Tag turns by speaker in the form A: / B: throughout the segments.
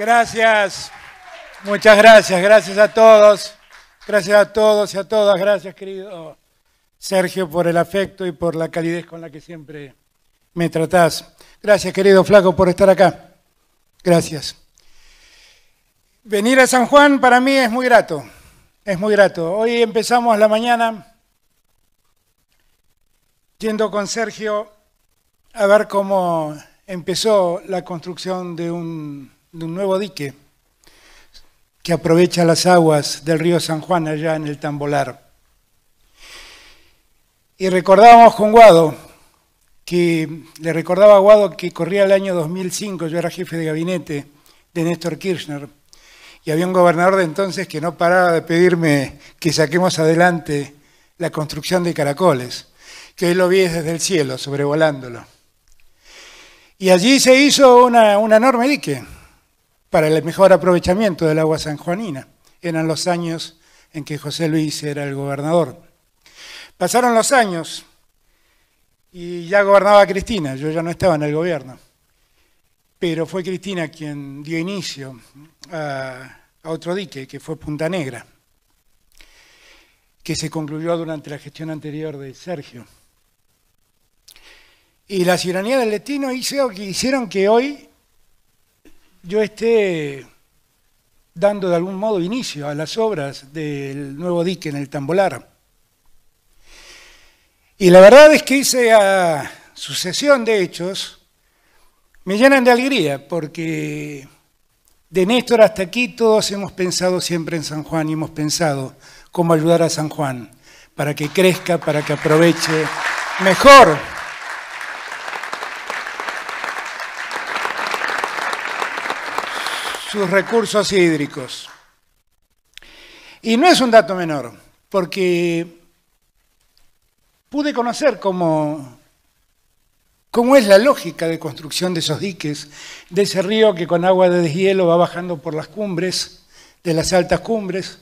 A: Gracias. Muchas gracias. Gracias a todos. Gracias a todos y a todas. Gracias, querido Sergio, por el afecto y por la calidez con la que siempre me tratás. Gracias, querido Flaco, por estar acá. Gracias. Venir a San Juan para mí es muy grato. Es muy grato. Hoy empezamos la mañana yendo con Sergio a ver cómo empezó la construcción de un de un nuevo dique que aprovecha las aguas del río San Juan allá en el Tambolar. Y recordábamos con Guado, que le recordaba a Guado que corría el año 2005, yo era jefe de gabinete de Néstor Kirchner, y había un gobernador de entonces que no paraba de pedirme que saquemos adelante la construcción de caracoles, que hoy lo vi desde el cielo, sobrevolándolo. Y allí se hizo una, enorme dique, para el mejor aprovechamiento del agua sanjuanina. Eran los años en que José Luis era el gobernador. Pasaron los años y ya gobernaba Cristina, yo ya no estaba en el gobierno, pero fue Cristina quien dio inicio a, otro dique, que fue Punta Negra, que se concluyó durante la gestión anterior de Sergio. Y la ciudadanía del Letino hizo hicieron que hoy yo esté dando de algún modo inicio a las obras del nuevo dique en el Tambolar. Y la verdad es que esa sucesión de hechos me llenan de alegría, porque de Néstor hasta aquí todos hemos pensado siempre en San Juan y hemos pensado cómo ayudar a San Juan para que crezca, para que aproveche mejor sus recursos hídricos. Y no es un dato menor, porque pude conocer cómo, cómo es la lógica de construcción de esos diques, de ese río que con agua de deshielo va bajando por las cumbres, de las altas cumbres,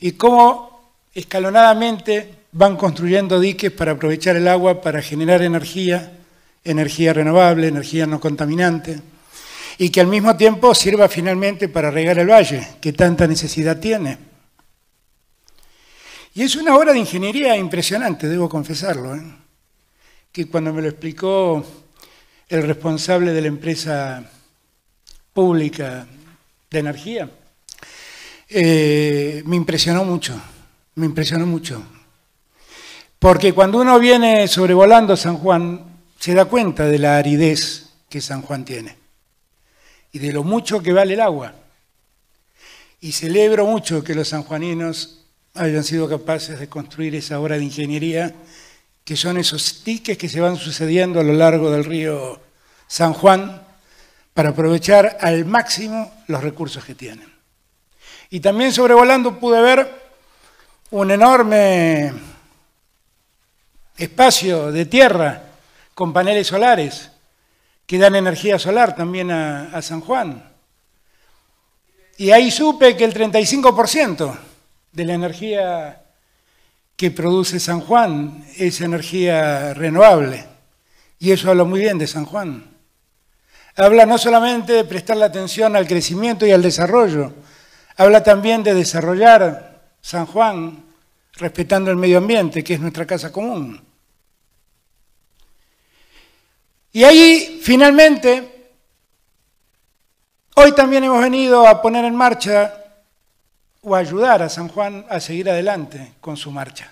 A: y cómo escalonadamente van construyendo diques para aprovechar el agua, para generar energía, energía renovable, energía no contaminante y que al mismo tiempo sirva finalmente para regar el valle, que tanta necesidad tiene. Y es una obra de ingeniería impresionante, debo confesarlo, ¿eh? que cuando me lo explicó el responsable de la empresa pública de energía, eh, me impresionó mucho, me impresionó mucho. Porque cuando uno viene sobrevolando San Juan, se da cuenta de la aridez que San Juan tiene y de lo mucho que vale el agua. Y celebro mucho que los sanjuaninos hayan sido capaces de construir esa obra de ingeniería, que son esos diques que se van sucediendo a lo largo del río San Juan, para aprovechar al máximo los recursos que tienen. Y también sobrevolando pude ver un enorme espacio de tierra con paneles solares que dan energía solar también a, San Juan. Y ahí supe que el 35% de la energía que produce San Juan es energía renovable. Y eso habla muy bien de San Juan. Habla no solamente de prestar la atención al crecimiento y al desarrollo, habla también de desarrollar San Juan respetando el medio ambiente, que es nuestra casa común. Y ahí, finalmente, hoy también hemos venido a poner en marcha o a ayudar a San Juan a seguir adelante con su marcha.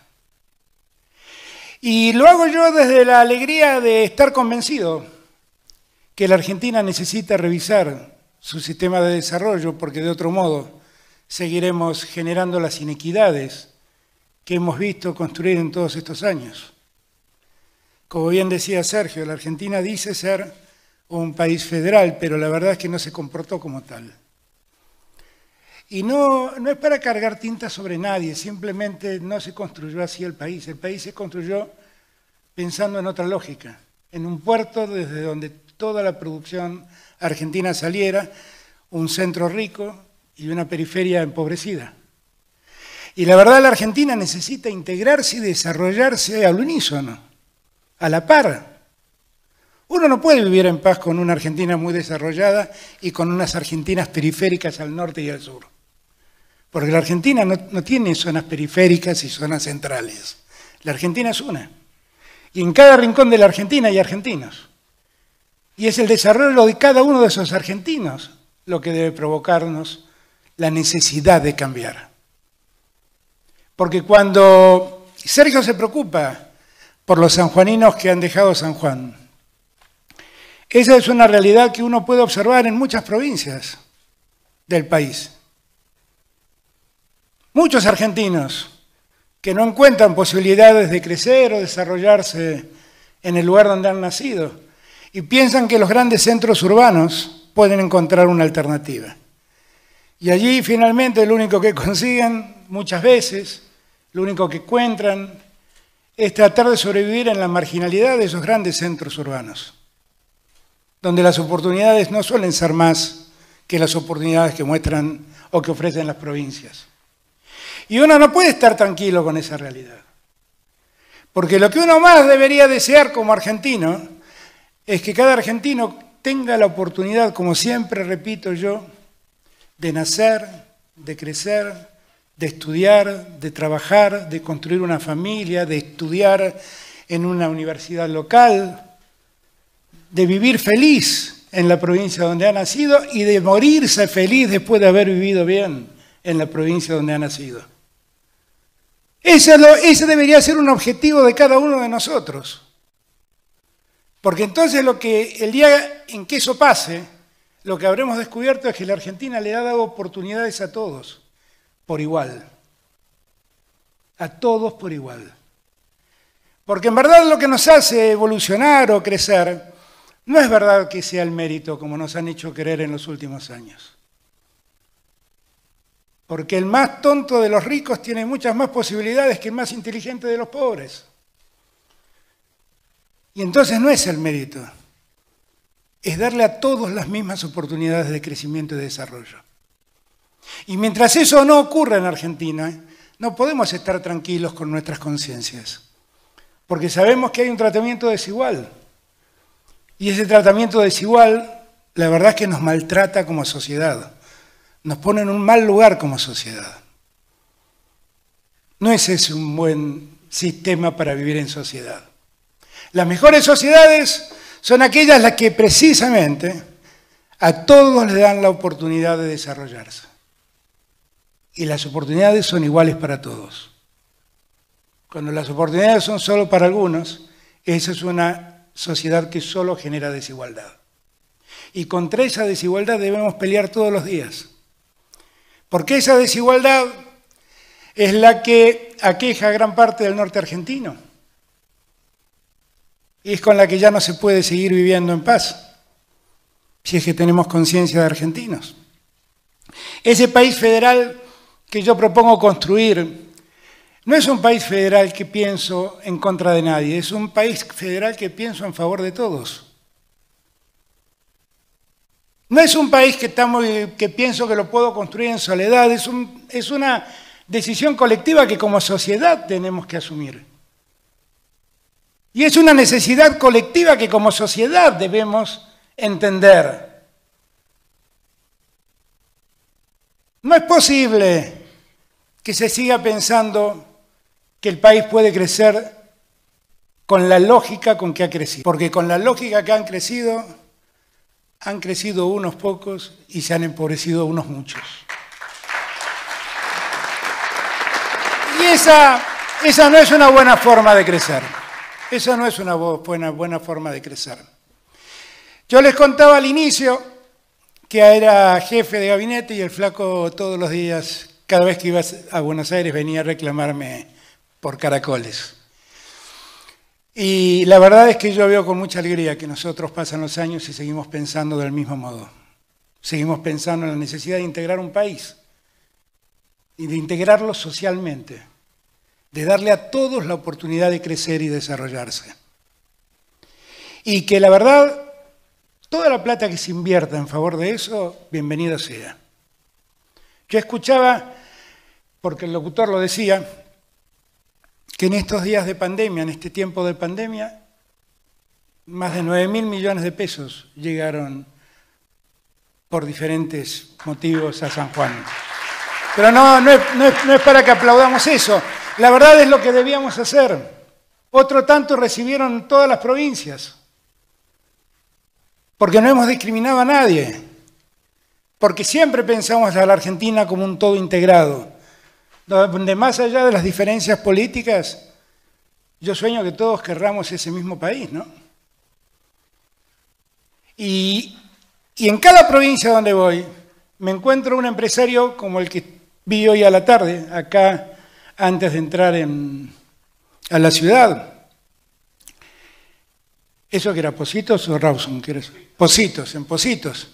A: Y lo hago yo desde la alegría de estar convencido que la Argentina necesita revisar su sistema de desarrollo porque de otro modo seguiremos generando las inequidades que hemos visto construir en todos estos años. Como bien decía Sergio, la Argentina dice ser un país federal, pero la verdad es que no se comportó como tal. Y no, no es para cargar tinta sobre nadie, simplemente no se construyó así el país. El país se construyó pensando en otra lógica, en un puerto desde donde toda la producción argentina saliera, un centro rico y una periferia empobrecida. Y la verdad la Argentina necesita integrarse y desarrollarse al unísono a la par. Uno no puede vivir en paz con una Argentina muy desarrollada y con unas Argentinas periféricas al norte y al sur. Porque la Argentina no, tiene zonas periféricas y zonas centrales. La Argentina es una. Y en cada rincón de la Argentina hay argentinos. Y es el desarrollo de cada uno de esos argentinos lo que debe provocarnos la necesidad de cambiar. Porque cuando Sergio se preocupa por los sanjuaninos que han dejado San Juan. Esa es una realidad que uno puede observar en muchas provincias del país. Muchos argentinos que no encuentran posibilidades de crecer o desarrollarse en el lugar donde han nacido y piensan que los grandes centros urbanos pueden encontrar una alternativa. Y allí finalmente lo único que consiguen muchas veces, lo único que encuentran es tratar de sobrevivir en la marginalidad de esos grandes centros urbanos, donde las oportunidades no suelen ser más que las oportunidades que muestran o que ofrecen las provincias. Y uno no puede estar tranquilo con esa realidad, porque lo que uno más debería desear como argentino es que cada argentino tenga la oportunidad, como siempre repito yo, de nacer, de crecer, de estudiar, de trabajar, de construir una familia, de estudiar en una universidad local, de vivir feliz en la provincia donde ha nacido y de morirse feliz después de haber vivido bien en la provincia donde ha nacido. Ese, debería ser un objetivo de cada uno de nosotros. Porque entonces lo que el día en que eso pase, lo que habremos descubierto es que la Argentina le ha dado oportunidades a todos por igual. A todos por igual. Porque en verdad lo que nos hace evolucionar o crecer no es verdad que sea el mérito como nos han hecho creer en los últimos años. Porque el más tonto de los ricos tiene muchas más posibilidades que el más inteligente de los pobres. Y entonces no es el mérito, es darle a todos las mismas oportunidades de crecimiento y desarrollo. Y mientras eso no ocurra en Argentina, no podemos estar tranquilos con nuestras conciencias, porque sabemos que hay un tratamiento desigual. Y ese tratamiento desigual, la verdad es que nos maltrata como sociedad, nos pone en un mal lugar como sociedad. No es ese un buen sistema para vivir en sociedad. Las mejores sociedades son aquellas las que precisamente a todos les dan la oportunidad de desarrollarse y las oportunidades son iguales para todos. Cuando las oportunidades son solo para algunos, esa es una sociedad que solo genera desigualdad. Y contra esa desigualdad debemos pelear todos los días. Porque esa desigualdad es la que aqueja a gran parte del norte argentino. Y es con la que ya no se puede seguir viviendo en paz, si es que tenemos conciencia de argentinos. Ese país federal que yo propongo construir no es un país federal que pienso en contra de nadie, es un país federal que pienso en favor de todos. No es un país que, estamos, que pienso que lo puedo construir en soledad, es, un, es una decisión colectiva que como sociedad tenemos que asumir. Y es una necesidad colectiva que como sociedad debemos entender. No es posible que se siga pensando que el país puede crecer con la lógica con que ha crecido. Porque con la lógica que han crecido, han crecido unos pocos y se han empobrecido unos muchos. Y esa, esa no es una buena forma de crecer. Esa no es una buena, buena forma de crecer. Yo les contaba al inicio que era jefe de gabinete y el flaco todos los días cada vez que iba a Buenos Aires venía a reclamarme por caracoles. Y la verdad es que yo veo con mucha alegría que nosotros pasan los años y seguimos pensando del mismo modo. Seguimos pensando en la necesidad de integrar un país y de integrarlo socialmente, de darle a todos la oportunidad de crecer y desarrollarse. Y que la verdad, toda la plata que se invierta en favor de eso, bienvenida sea. Yo escuchaba, porque el locutor lo decía, que en estos días de pandemia, en este tiempo de pandemia, más de 9 mil millones de pesos llegaron por diferentes motivos a San Juan. Pero no, no no es para que aplaudamos eso. La verdad es lo que debíamos hacer. Otro tanto recibieron todas las provincias. Porque no hemos discriminado a nadie porque siempre pensamos a la Argentina como un todo integrado, donde más allá de las diferencias políticas, yo sueño que todos querramos ese mismo país, ¿no? Y, en cada provincia donde voy, me encuentro un empresario como el que vi hoy a la tarde, acá antes de entrar en, a la ciudad. ¿Eso que era? ¿Positos o Rawson? ¿Quieres Positos, en Positos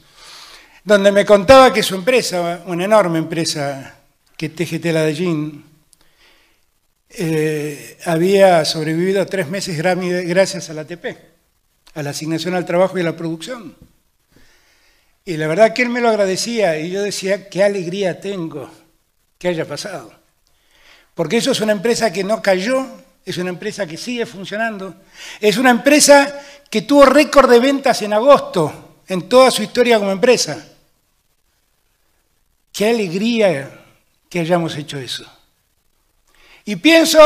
A: donde me contaba que su empresa, una enorme empresa que teje tela de eh, había sobrevivido tres meses gracias a la ATP, a la asignación al trabajo y a la producción. Y la verdad que él me lo agradecía y yo decía, qué alegría tengo que haya pasado. Porque eso es una empresa que no cayó, es una empresa que sigue funcionando, es una empresa que tuvo récord de ventas en agosto en toda su historia como empresa. Qué alegría que hayamos hecho eso. Y pienso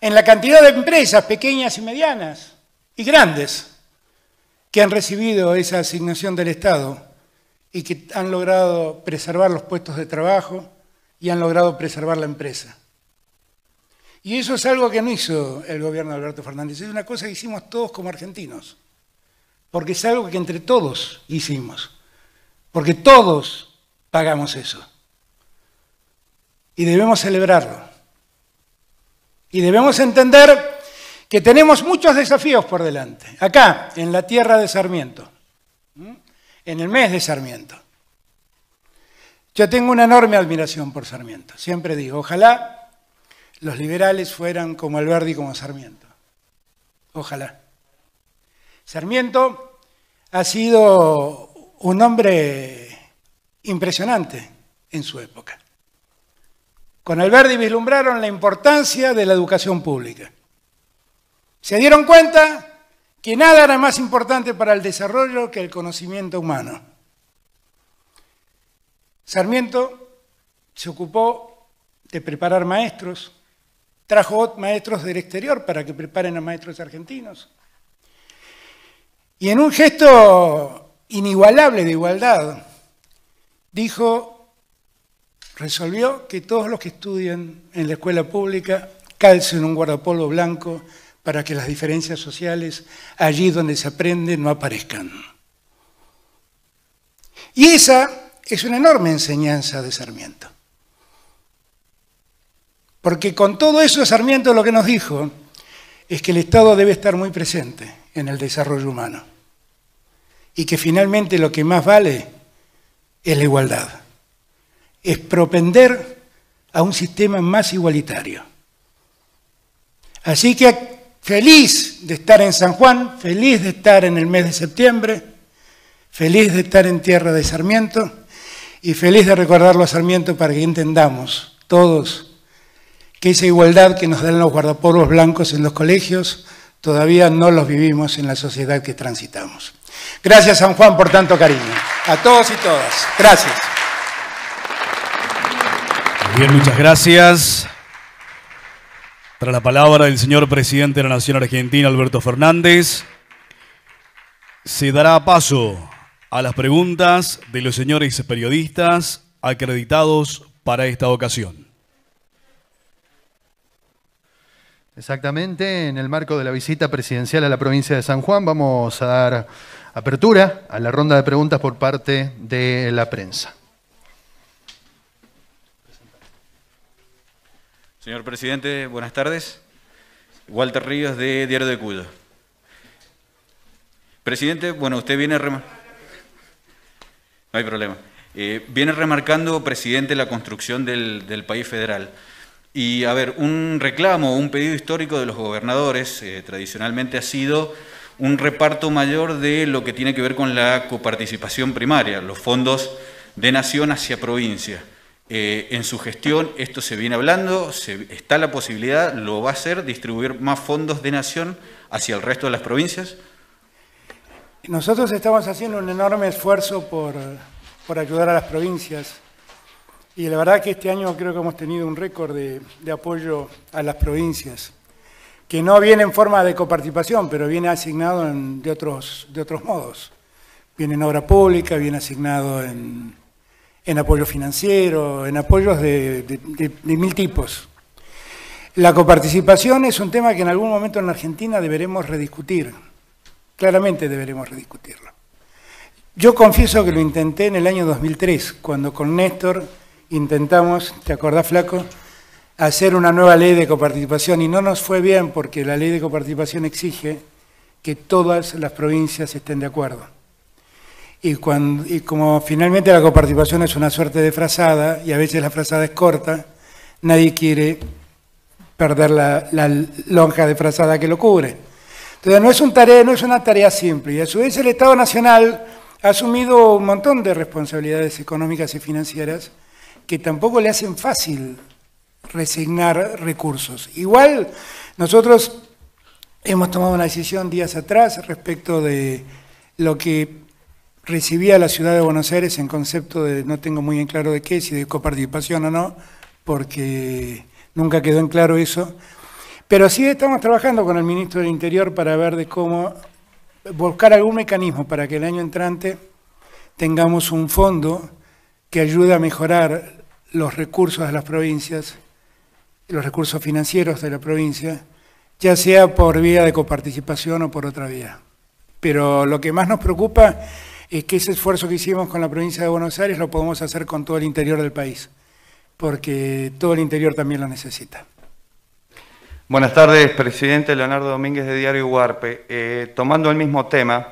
A: en la cantidad de empresas pequeñas y medianas y grandes que han recibido esa asignación del Estado y que han logrado preservar los puestos de trabajo y han logrado preservar la empresa. Y eso es algo que no hizo el gobierno de Alberto Fernández, es una cosa que hicimos todos como argentinos, porque es algo que entre todos hicimos, porque todos pagamos eso. Y debemos celebrarlo. Y debemos entender que tenemos muchos desafíos por delante, acá, en la tierra de Sarmiento, ¿Mm? en el mes de Sarmiento. Yo tengo una enorme admiración por Sarmiento, siempre digo, ojalá los liberales fueran como Alberti, como Sarmiento, ojalá. Sarmiento ha sido un hombre impresionante en su época. Con Alberti vislumbraron la importancia de la educación pública. Se dieron cuenta que nada era más importante para el desarrollo que el conocimiento humano. Sarmiento se ocupó de preparar maestros, trajo maestros del exterior para que preparen a maestros argentinos. Y en un gesto inigualable de igualdad, dijo, resolvió que todos los que estudian en la escuela pública calcen un guardapolvo blanco para que las diferencias sociales allí donde se aprende no aparezcan. Y esa es una enorme enseñanza de Sarmiento. Porque con todo eso Sarmiento lo que nos dijo es que el Estado debe estar muy presente en el desarrollo humano y que finalmente lo que más vale es la igualdad. Es propender a un sistema más igualitario. Así que feliz de estar en San Juan, feliz de estar en el mes de septiembre, feliz de estar en tierra de Sarmiento y feliz de recordarlo a Sarmiento para que entendamos todos que esa igualdad que nos dan los guardapolvos blancos en los colegios todavía no los vivimos en la sociedad que transitamos. Gracias San Juan por tanto cariño a todos y todas. Gracias. Bien, muchas gracias. Tras la palabra del señor presidente de la Nación Argentina, Alberto Fernández, se dará paso a las preguntas de los señores periodistas acreditados para esta ocasión. Exactamente, en el marco de la visita presidencial a la provincia de San Juan vamos a dar apertura a la ronda de preguntas por parte de la prensa. Señor presidente, buenas tardes. Walter Ríos de Diario de Cuyo. Presidente, bueno, usted viene... remarcando. No hay problema. Eh, viene remarcando, presidente, la construcción del, país federal. Y, a ver, un reclamo, un pedido histórico de los gobernadores eh, tradicionalmente ha sido un reparto mayor de lo que tiene que ver con la coparticipación primaria, los fondos de nación hacia provincia. Eh, en su gestión esto se viene hablando, se, está la posibilidad, lo va a hacer, distribuir más fondos de nación hacia el resto de las provincias. Nosotros estamos haciendo un enorme esfuerzo por, ayudar a las provincias y la verdad que este año creo que hemos tenido un récord de, de apoyo a las provincias que no viene en forma de coparticipación, pero viene asignado de, otros, de otros modos. Viene en obra pública, viene asignado en, en apoyo financiero, en apoyos de, mil tipos. La coparticipación es un tema que en algún momento en Argentina deberemos rediscutir. Claramente deberemos rediscutirlo. Yo confieso que lo intenté en el año 2003, cuando con Néstor intentamos, ¿te acordás, Flaco?, hacer una nueva ley de coparticipación y no nos fue bien porque la ley de coparticipación exige que todas las provincias estén de acuerdo. Y, cuando, como finalmente la coparticipación es una suerte de frazada y a veces la frazada es corta, nadie quiere perder la, lonja de frazada que lo cubre. Entonces no es, un tarea, no es una tarea simple y a su vez el Estado Nacional ha asumido un montón de responsabilidades económicas y financieras que tampoco le hacen fácil resignar recursos. Igual nosotros hemos tomado una decisión días atrás respecto de lo que recibía la ciudad de Buenos Aires en concepto de, no tengo muy en claro de qué, si de coparticipación o no, porque nunca quedó en claro eso. Pero sí estamos trabajando con el ministro del Interior para ver de cómo buscar algún mecanismo para que el año entrante tengamos un fondo que ayude a mejorar los recursos de las provincias los recursos financieros de la provincia, ya sea por vía de coparticipación o por otra vía. Pero lo que más nos preocupa es que ese esfuerzo que hicimos con la provincia de Buenos Aires lo podemos hacer con todo el interior del país, porque todo el interior también lo necesita. Buenas tardes, presidente Leonardo Domínguez de Diario Huarpe. Eh, tomando el mismo tema,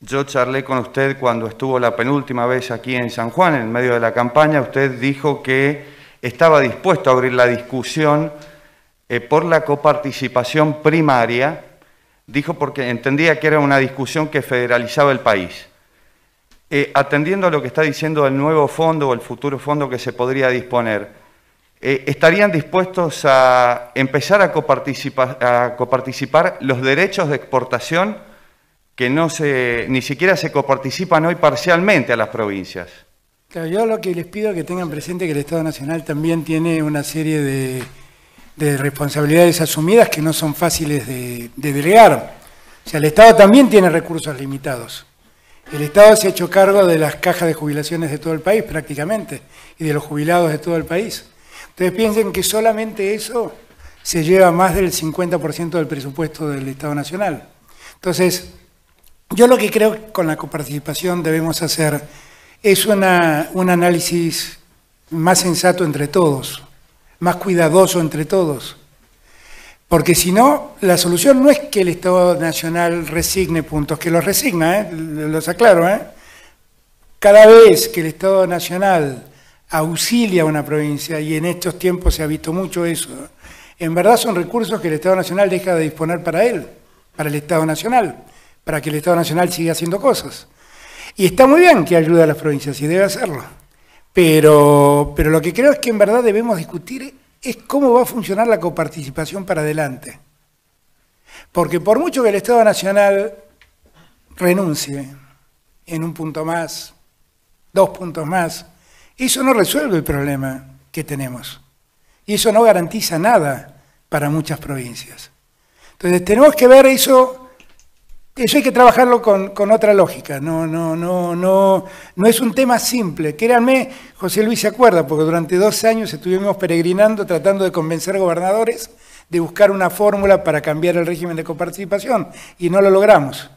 A: yo charlé con usted cuando estuvo la penúltima vez aquí en San Juan, en medio de la campaña. Usted dijo que estaba dispuesto a abrir la discusión eh, por la coparticipación primaria, dijo porque entendía que era una discusión que federalizaba el país. Eh, atendiendo a lo que está diciendo el nuevo fondo o el futuro fondo que se podría disponer, eh, ¿estarían dispuestos a empezar a coparticipar, los derechos de exportación que no se, ni siquiera se coparticipan hoy parcialmente a las provincias? Claro, yo lo que les pido es que tengan presente que el Estado Nacional también tiene una serie de, responsabilidades asumidas que no son fáciles de, delegar. O sea, el Estado también tiene recursos limitados. El Estado se ha hecho cargo de las cajas de jubilaciones de todo el país prácticamente y de los jubilados de todo el país. Entonces, piensen que solamente eso se lleva más del 50% del presupuesto del Estado Nacional. Entonces, yo lo que creo que con la coparticipación debemos hacer es un análisis más sensato entre todos, más cuidadoso entre todos. Porque si no, la solución no es que el Estado Nacional resigne puntos, que los resigna, ¿eh? los aclaro. ¿eh? Cada vez que el Estado Nacional auxilia a una provincia, y en estos tiempos se ha visto mucho eso, en verdad son recursos que el Estado Nacional deja de disponer para él, para el Estado Nacional, para que el Estado Nacional siga haciendo cosas. Y está muy bien que ayude a las provincias y debe hacerlo. Pero, pero lo que creo es que en verdad debemos discutir es cómo va a funcionar la coparticipación para adelante. Porque por mucho que el Estado Nacional renuncie en un punto más, dos puntos más, eso no resuelve el problema que tenemos. Y eso no garantiza nada para muchas provincias. Entonces tenemos que ver eso eso hay que trabajarlo con, otra lógica, no, no, no, no, no es un tema simple. Créanme, José Luis se acuerda, porque durante dos años estuvimos peregrinando tratando de convencer gobernadores de buscar una fórmula para cambiar el régimen de coparticipación y no lo logramos.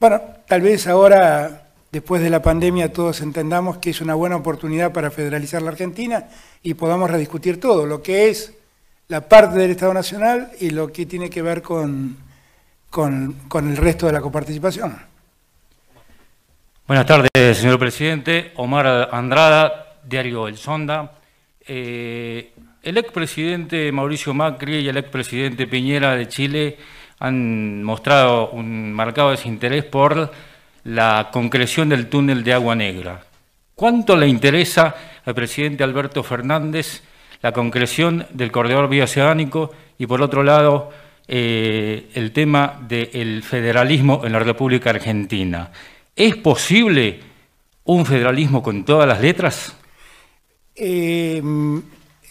A: Bueno, tal vez ahora, después de la pandemia, todos entendamos que es una buena oportunidad para federalizar la Argentina y podamos rediscutir todo, lo que es la parte del Estado Nacional y lo que tiene que ver con con, el resto de la coparticipación. Buenas tardes, señor presidente. Omar Andrada, diario El Sonda. Eh, el expresidente Mauricio Macri y el expresidente Piñera de Chile han mostrado un marcado desinterés por la concreción del túnel de Agua Negra. ¿Cuánto le interesa al presidente Alberto Fernández la concreción del corredor bioceánico y, por otro lado, eh, el tema del federalismo en la República Argentina. ¿Es posible un federalismo con todas las letras? Eh,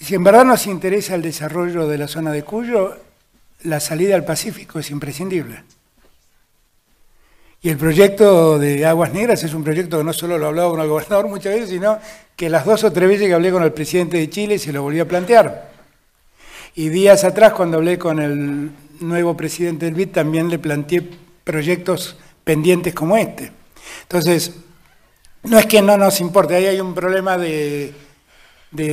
A: si en verdad nos interesa el desarrollo de la zona de Cuyo, la salida al Pacífico es imprescindible. Y el proyecto de Aguas Negras es un proyecto que no solo lo hablado con el gobernador muchas veces, sino que las dos o tres veces que hablé con el presidente de Chile se lo volví a plantear. Y días atrás, cuando hablé con el nuevo presidente del BID también le planteé proyectos pendientes como este. Entonces, no es que no nos importe, ahí hay un problema de,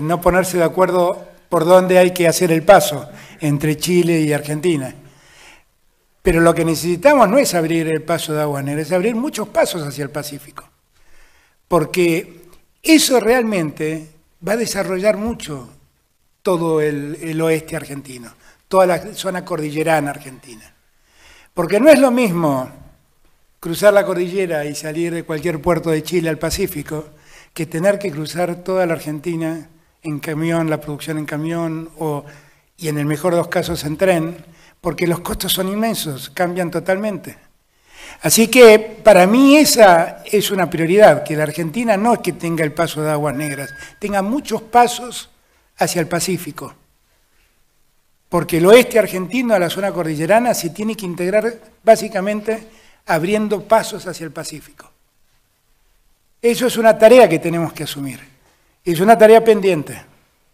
A: no ponerse de acuerdo por dónde hay que hacer el paso entre Chile y Argentina. Pero lo que necesitamos no es abrir el paso de Aguanera, es abrir muchos pasos hacia el Pacífico. Porque eso realmente va a desarrollar mucho todo el oeste argentino toda la zona cordillerana argentina. Porque no es lo mismo cruzar la cordillera y salir de cualquier puerto de Chile al Pacífico que tener que cruzar toda la Argentina en camión, la producción en camión o, y en el mejor de los casos en tren, porque los costos son inmensos, cambian totalmente. Así que para mí esa es una prioridad, que la Argentina no es que tenga el paso de aguas negras, tenga muchos pasos hacia el Pacífico porque el oeste argentino a la zona cordillerana se tiene que integrar básicamente abriendo pasos hacia el Pacífico. Eso es una tarea que tenemos que asumir. Es una tarea pendiente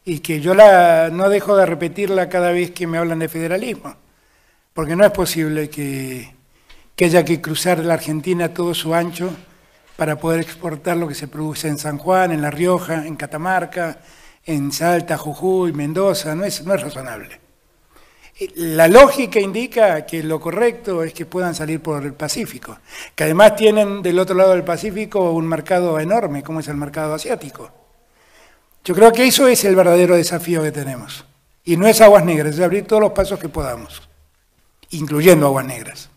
A: y que yo la, no dejo de repetirla cada vez que me hablan de federalismo, porque no es posible que, que haya que cruzar la Argentina todo su ancho para poder exportar lo que se produce en San Juan, en La Rioja, en Catamarca, en Salta, Jujuy, Mendoza, no es, no es razonable. La lógica indica que lo correcto es que puedan salir por el Pacífico, que además tienen del otro lado del Pacífico un mercado enorme, como es el mercado asiático. Yo creo que eso es el verdadero desafío que tenemos. Y no es aguas negras, es abrir todos los pasos que podamos, incluyendo aguas negras.